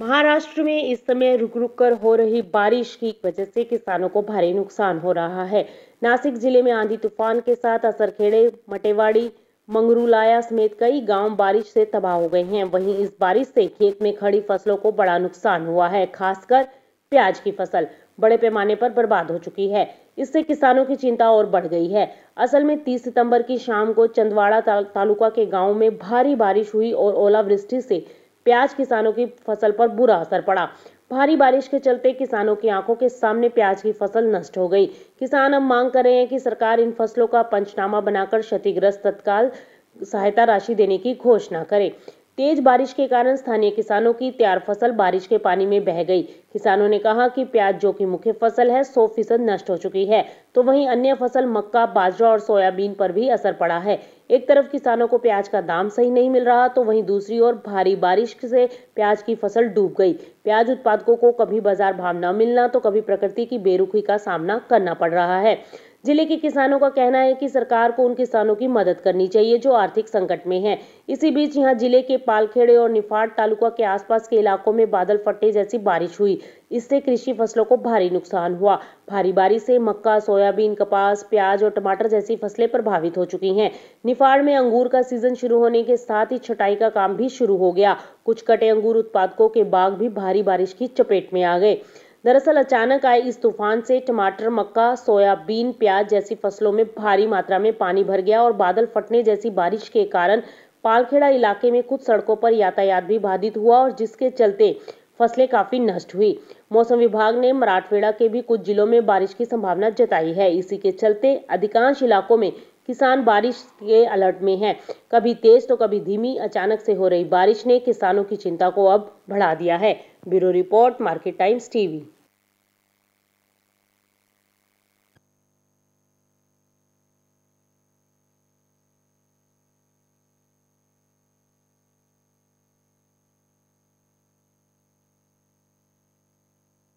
महाराष्ट्र में इस समय रुक रुक कर हो रही बारिश की वजह से किसानों को भारी नुकसान हो रहा है नासिक जिले में आंधी तूफान के साथ असरखेड़े मटेवाड़ी मंगरूलाया समेत कई गांव बारिश से तबाह हो गए हैं वहीं इस बारिश से खेत में खड़ी फसलों को बड़ा नुकसान हुआ है खासकर प्याज की फसल बड़े पैमाने पर बर्बाद हो चुकी है इससे किसानों की चिंता और बढ़ गई है असल में 30 सितंबर की शाम को चंदवाड़ा तालुका के गाँव में भारी बारिश हुई और ओलावृष्टि से प्याज किसानों की फसल पर बुरा असर पड़ा भारी बारिश के चलते किसानों की आंखों के सामने प्याज की फसल नष्ट हो गई किसान अब मांग कर रहे हैं कि सरकार इन फसलों का पंचनामा बनाकर क्षतिग्रस्त तत्काल सहायता राशि देने की घोषणा करे तेज बारिश के कारण स्थानीय किसानों की तैयार फसल बारिश के पानी में बह गई किसानों ने कहा कि प्याज जो कि मुख्य फसल है सौ फीसद नष्ट हो चुकी है तो वहीं अन्य फसल मक्का बाजरा और सोयाबीन पर भी असर पड़ा है एक तरफ किसानों को प्याज का दाम सही नहीं मिल रहा तो वहीं दूसरी ओर भारी बारिश से प्याज की फसल डूब गई प्याज उत्पादकों को कभी बाजार भाव न मिलना तो कभी प्रकृति की बेरुखी का सामना करना पड़ रहा है जिले के किसानों का कहना है कि सरकार को उन किसानों की मदद करनी चाहिए जो आर्थिक संकट में हैं इसी बीच यहां जिले के पालखेड़े और निफाट तालुका के आसपास के इलाकों में बादल फटे जैसी बारिश हुई इससे कृषि फसलों को भारी नुकसान हुआ भारी बारिश से मक्का सोयाबीन कपास प्याज और टमाटर जैसी फसलें प्रभावित हो चुकी हैं निफाड़ में अंगूर का सीजन शुरू होने के साथ ही छटाई का काम भी शुरू हो गया कुछ कटे अंगूर उत्पादकों के बाग भी भारी बारिश की चपेट में आ गए दरअसल अचानक आए इस तूफान से टमाटर मक्का सोयाबीन प्याज जैसी फसलों में भारी मात्रा में पानी भर गया और बादल फटने जैसी बारिश के कारण पालखेड़ा इलाके में कुछ सड़कों पर यातायात भी बाधित हुआ और जिसके चलते फसलें काफी नष्ट हुई मौसम विभाग ने मराठवाड़ा के भी कुछ जिलों में बारिश की संभावना जताई है इसी के चलते अधिकांश इलाकों में किसान बारिश के अलर्ट में हैं कभी तेज तो कभी धीमी अचानक से हो रही बारिश ने किसानों की चिंता को अब बढ़ा दिया है bureau report Market Times TV